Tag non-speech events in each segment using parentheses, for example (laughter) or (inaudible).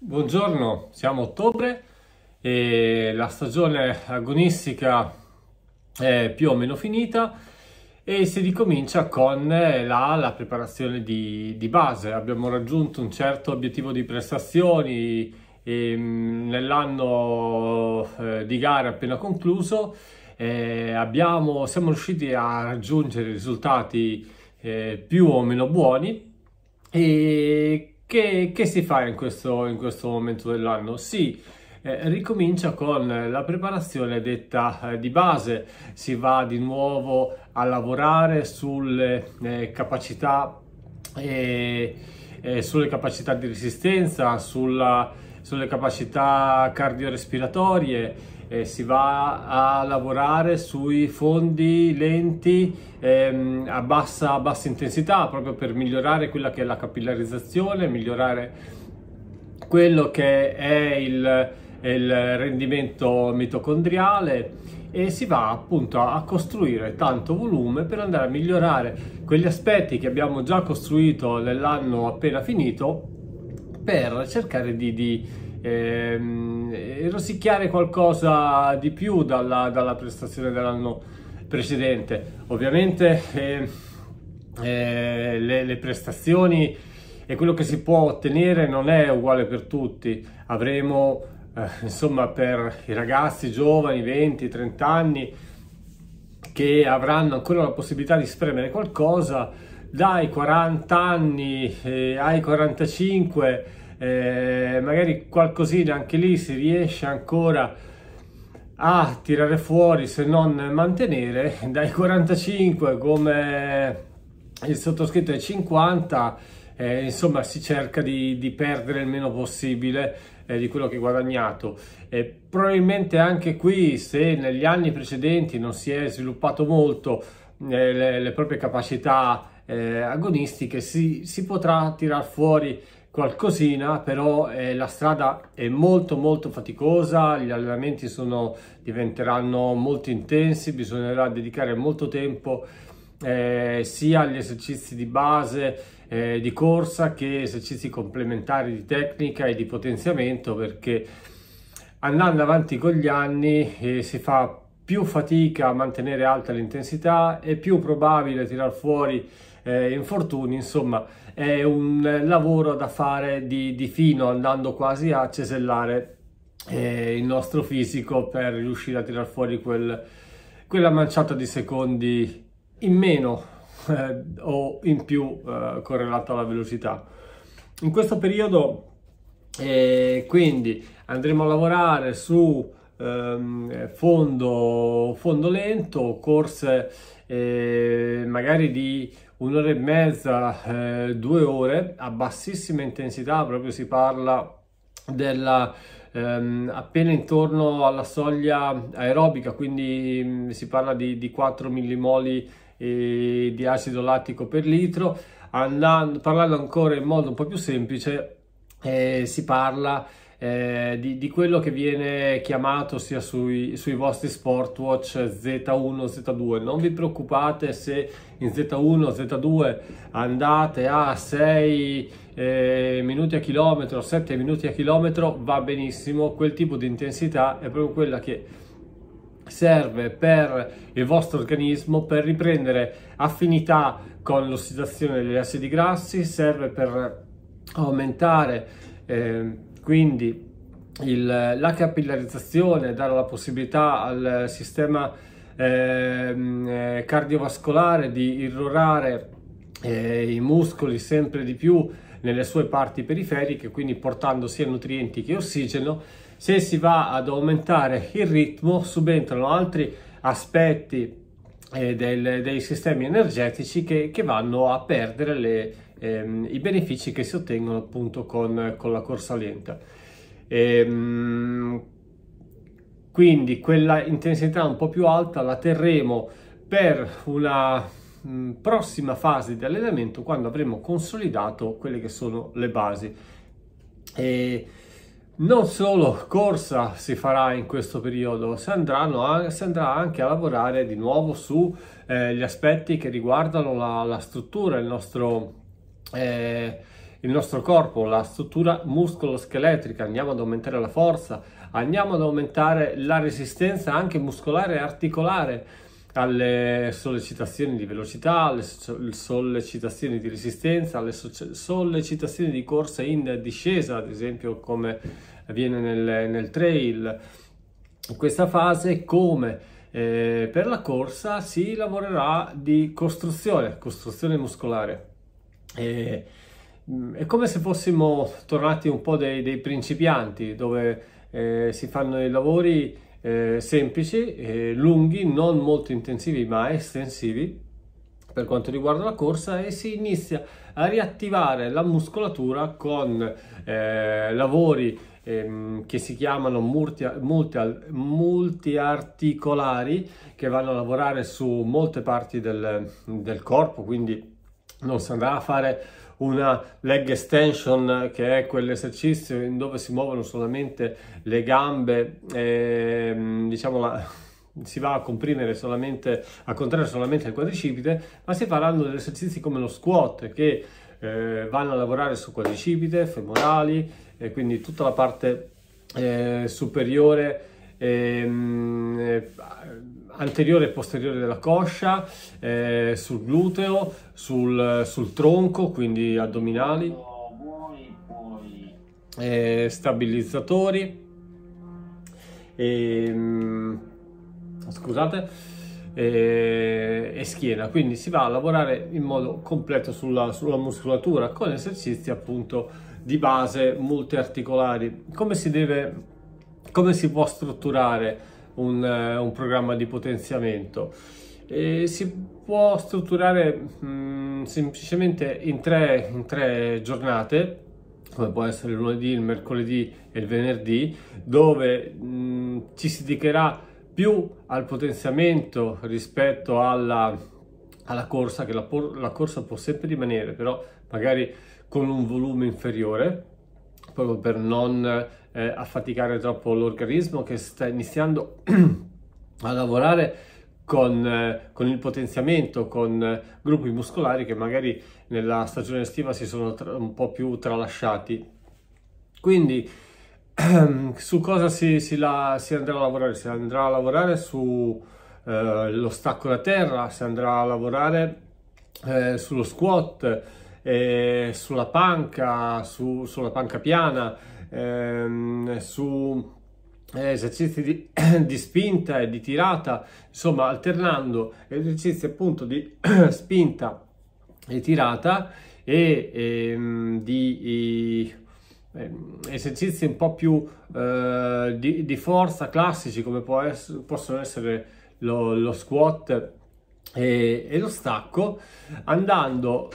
Buongiorno, siamo a ottobre e la stagione agonistica è più o meno finita e si ricomincia con eh, la, la preparazione di, di, base. Abbiamo raggiunto un certo obiettivo di prestazioni ehm, nell'anno eh, di gara appena concluso. Eh, abbiamo, siamo riusciti a raggiungere risultati più o meno buoni e che, che si fa in questo, in questo momento dell'anno? Sì, eh, ricomincia con la preparazione detta eh, di base, si va di nuovo a lavorare sulle eh, capacità eh, eh, sulle capacità di resistenza, sulla, sulle capacità cardiorespiratorie eh, si va a lavorare sui fondi lenti ehm, a, bassa, a bassa intensità proprio per migliorare quella che è la capillarizzazione, migliorare quello che è il, il rendimento mitocondriale e si va appunto a costruire tanto volume per andare a migliorare quegli aspetti che abbiamo già costruito nell'anno appena finito per cercare di, di ehm, rosicchiare qualcosa di più dalla, dalla prestazione dell'anno precedente. Ovviamente eh, eh, le, le prestazioni e quello che si può ottenere non è uguale per tutti. Avremo, eh, insomma, per i ragazzi giovani, 20, 30 anni, che avranno ancora la possibilità di spremere qualcosa, dai 40 anni eh, ai 45 eh, magari qualcosina anche lì si riesce ancora a tirare fuori se non mantenere (laughs) dai 45 come il sottoscritto ai 50 eh, insomma si cerca di, di, perdere il meno possibile eh, di quello che guadagnato eh, probabilmente anche qui se negli anni precedenti non si è sviluppato molto eh, le, le, proprie capacità eh, agonistiche si, si potrà tirar fuori qualcosina, però eh, la strada è molto molto faticosa, gli allenamenti sono, diventeranno molto intensi, bisognerà dedicare molto tempo eh, sia agli esercizi di base eh, di corsa che esercizi complementari di tecnica e di potenziamento perché andando avanti con gli anni eh, si fa più fatica a mantenere alta l'intensità è più probabile tirar fuori eh, infortuni, insomma è un lavoro da fare di, di fino andando quasi a cesellare eh, il nostro fisico per riuscire a tirar fuori quel, quella manciata di secondi in meno eh, o in più eh, correlata alla velocità. In questo periodo eh, quindi andremo a lavorare su ehm, fondo, fondo lento, corse eh, magari di un'ora e mezza, eh, due ore a bassissima intensità, proprio si parla della, ehm, appena intorno alla soglia aerobica, quindi mh, mm, si parla di, di 4 millimoli eh, di acido lattico per litro. Andando, parlando ancora in modo un po' più semplice, eh, si parla di eh, di, di, quello che viene chiamato sia sui, sui vostri Sportwatch Z1, Z2. Non vi preoccupate se in Z1, Z2 andate a 6 eh, minuti a chilometro, 7 minuti a chilometro, va benissimo. Quel tipo di intensità è proprio quella che serve per il vostro organismo per riprendere affinità con l'ossidazione degli acidi grassi, serve per aumentare eh, quindi il, la capillarizzazione dà la possibilità al sistema ehm, eh, cardiovascolare di irrorare eh, i muscoli sempre di più nelle sue parti periferiche, quindi portando sia nutrienti che ossigeno. Se si va ad aumentare il ritmo, subentrano altri aspetti eh, del, dei sistemi energetici che, che vanno a perdere le, ehm, i benefici che si ottengono appunto con, con la corsa lenta. Ehm, quindi quella intensità un po' più alta la terremo per una mm, prossima fase di allenamento quando avremo consolidato quelle che sono le basi. E non solo corsa si farà in questo periodo, si, andranno, si andrà anche a lavorare di nuovo sugli eh, aspetti che riguardano la, la struttura, il nostro eh, il nostro corpo, la struttura muscoloscheletrica, andiamo ad aumentare la forza, andiamo ad aumentare la resistenza anche muscolare e articolare alle sollecitazioni di velocità, alle sollecitazioni di resistenza, alle sollecitazioni di corsa in discesa, ad esempio come avviene nel, nel trail. In questa fase come eh, per la corsa si lavorerà di costruzione, costruzione muscolare. E, mm, è come se fossimo tornati un po' dei, dei principianti, dove eh, si fanno i lavori eh, semplici, eh, lunghi, non molto intensivi ma estensivi per quanto riguarda la corsa e si inizia a riattivare la muscolatura con eh, lavori ehm, che si chiamano multi, multi, multiarticolari che vanno a lavorare su molte parti del, del corpo, quindi non si andrà a fare una leg extension che è quell'esercizio in dove si muovono solamente le gambe e, ehm, diciamo la, si va a comprimere solamente a contrarre solamente il quadricipite ma si faranno degli esercizi come lo squat che eh, vanno a lavorare su quadricipite femorali e quindi tutta la parte eh, superiore e, ehm, eh, anteriore e posteriore della coscia, eh, sul gluteo, sul, sul, tronco, quindi addominali, eh, stabilizzatori, e, ehm, scusate, e, eh, e, schiena. Quindi si va a lavorare in modo completo sulla, sulla muscolatura con esercizi appunto di base multiarticolari. Come si deve, come si può strutturare? un, eh, un programma di potenziamento. E si può strutturare mh, mm, semplicemente in tre, in tre giornate come può essere il lunedì, il mercoledì e il venerdì, dove mh, mm, ci si dedicherà più al potenziamento rispetto alla, alla corsa, che la, la corsa può sempre rimanere, però magari con un volume inferiore, proprio per non eh, affaticare troppo l'organismo che sta iniziando (clears throat) a lavorare con, eh, con, il potenziamento, con eh, gruppi muscolari che magari nella stagione estiva si sono un po' più tralasciati. Quindi ehm, (clears throat) su cosa si, si, la, si, andrà a lavorare? Si andrà a lavorare sullo eh, stacco da terra, si andrà a lavorare eh, sullo squat, eh, sulla panca, su, sulla panca piana, ehm, su eh, esercizi di, (clears throat) di, spinta e di tirata, insomma alternando esercizi appunto di (clears throat) spinta e tirata e ehm, di... E, ehm, esercizi un po' più eh, di, di, forza classici come essere, possono essere lo, lo squat e, e lo stacco andando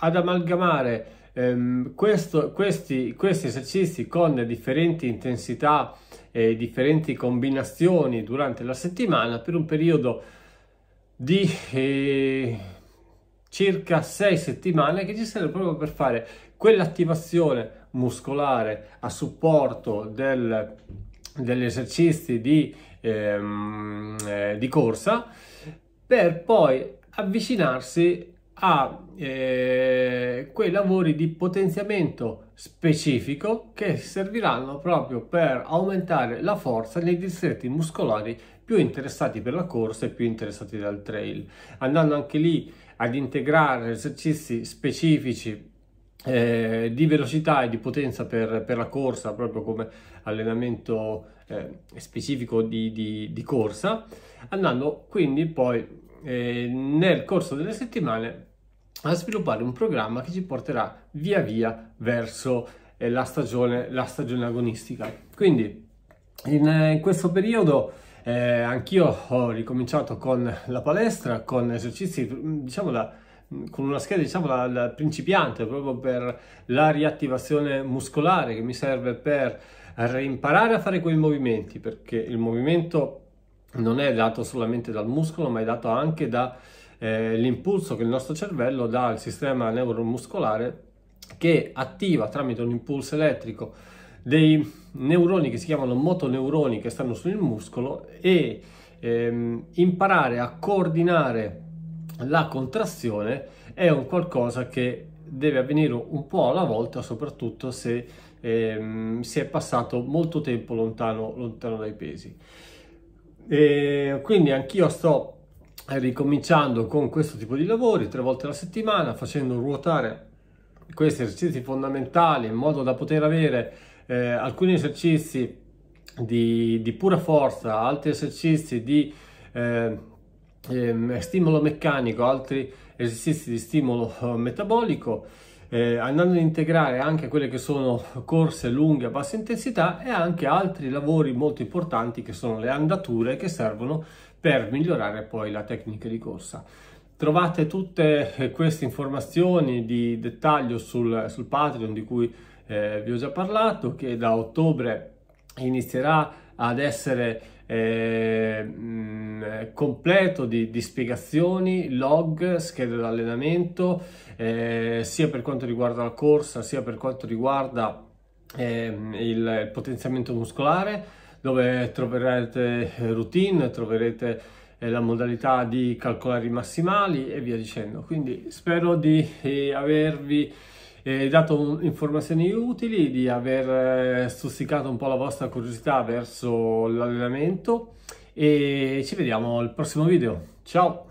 ad amalgamare ehm, questo, questi, questi, esercizi con differenti intensità e differenti combinazioni durante la settimana per un periodo di eh, circa sei settimane che ci serve proprio per fare quell'attivazione muscolare a supporto del, degli esercizi di, ehm, eh, di corsa per poi avvicinarsi a eh, quei lavori di potenziamento specifico che serviranno proprio per aumentare la forza nei distretti muscolari più interessati per la corsa e più interessati dal trail, andando anche lì ad integrare esercizi specifici eh, di velocità e di potenza per, per, la corsa, proprio come allenamento eh, specifico di, di, di corsa, andando quindi poi eh, nel corso delle settimane a sviluppare un programma che ci porterà via via verso eh, la, stagione, la stagione agonistica. Quindi in, eh, in questo periodo eh, anch'io ho ricominciato con la palestra, con esercizi, mm, diciamo da mm, con una scheda diciamo da, da, principiante proprio per la riattivazione muscolare che mi serve per reimparare a fare quei movimenti perché il movimento non è dato solamente dal muscolo ma è dato anche da eh, l'impulso che il nostro cervello dà al sistema neuromuscolare che attiva tramite un impulso elettrico dei neuroni che si chiamano motoneuroni che stanno sul muscolo e ehm, imparare a coordinare la contrazione è un qualcosa che deve avvenire un po' alla volta, soprattutto se ehm, si è passato molto tempo lontano, lontano dai pesi. E quindi anch'io sto ricominciando con questo tipo di lavori tre volte alla settimana, facendo ruotare questi esercizi fondamentali in modo da poter avere eh, alcuni esercizi di, di, pura forza, altri esercizi di eh, eh, stimolo meccanico, altri esercizi di stimolo eh, metabolico, eh, andando ad integrare anche quelle che sono corse lunghe a bassa intensità e anche altri lavori molto importanti che sono le andature che servono per migliorare poi la tecnica di corsa. Trovate tutte eh, queste informazioni di dettaglio sul, sul Patreon di cui eh, vi ho già parlato, che da ottobre inizierà ad essere eh, mh, mm, completo di, di, spiegazioni, log, schede d'allenamento, eh, sia per quanto riguarda la corsa, sia per quanto riguarda il, ehm, il potenziamento muscolare dove troverete eh, routine, troverete eh, la modalità di calcolare i massimali e via dicendo. Quindi spero di eh, avervi dato informazioni utili, di aver stuzzicato un po' la vostra curiosità verso l'allenamento e ci vediamo al prossimo video. Ciao!